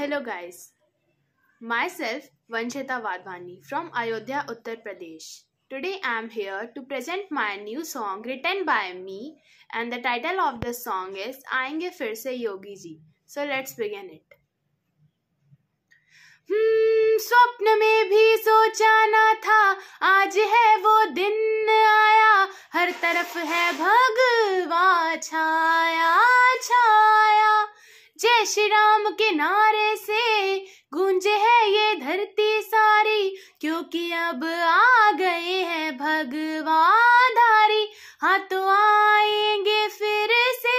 hello guys my self Vanshita Wadhwani from Ayodhya Uttar Pradesh today I am here to present my new song return by me and the title of the song is आएंगे फिर से Yogi ji so let's begin it स्वप्न में भी सोचाना था आज है वो दिन आया हर तरफ है भगवा छाया छा जय श्री राम के नारे से गूंजे है ये धरती सारी क्योंकि अब आ गए हैं भगवान धारी हाँ तो आएंगे फिर से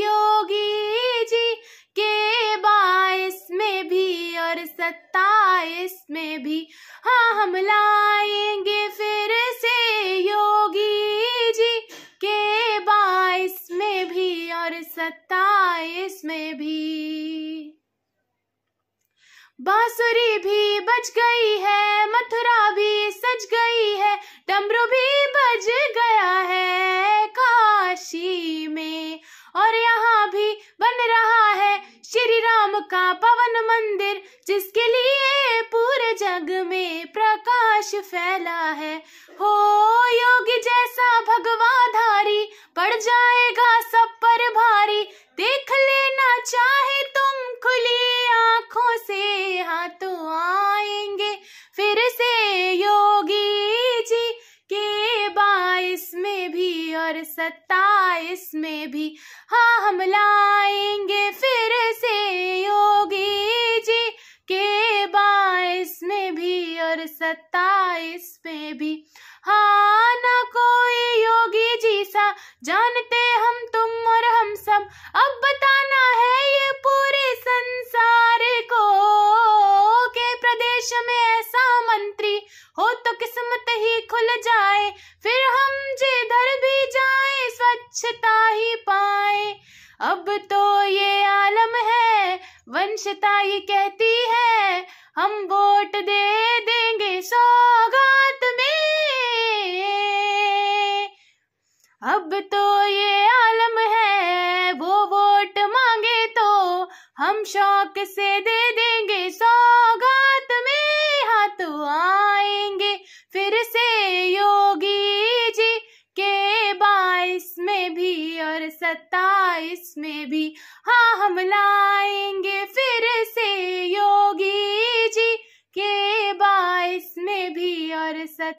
योगी जी के बाईस में भी और सत्ताईस में भी हाँ हम लाएंगे फिर से योगी जी के बाईस में भी और सत्ता भी बांसुरी भी बज गई है मथुरा भी सज गई है डमरू भी बज गया है काशी में और यहाँ भी बन रहा है श्री राम का पवन मंदिर जिसके लिए पूरे जग में प्रकाश फैला है हो योगी जैसा भगवाधारी पड़ जाएगा सब पर भारी देख लेना चाहे तुम खुली आंखों से हाथ तो आएंगे फिर से योगी जी के बाईस में भी और सत्ताईस में भी हाँ हम लाएंगे फिर से योगी जी के बाईस में भी और सत्ताईस में भी हाँ जानते हम तुम और हम सब अब बताना है ये पूरे संसार को के प्रदेश में ऐसा मंत्री हो तो किस्मत ही खुल जाए फिर हम जिधर भी जाए स्वच्छता ही पाए अब तो ये आलम है वंशता ये कहती है हम वोट दे दे अब तो ये आलम है वो वोट मांगे तो हम शौक से दे देंगे सौगात में हाथ आएंगे फिर से योगी जी के बाईस में भी और सत्ताईस में भी हाँ हम लाएंगे फिर से योगी जी के बाईस में भी और सत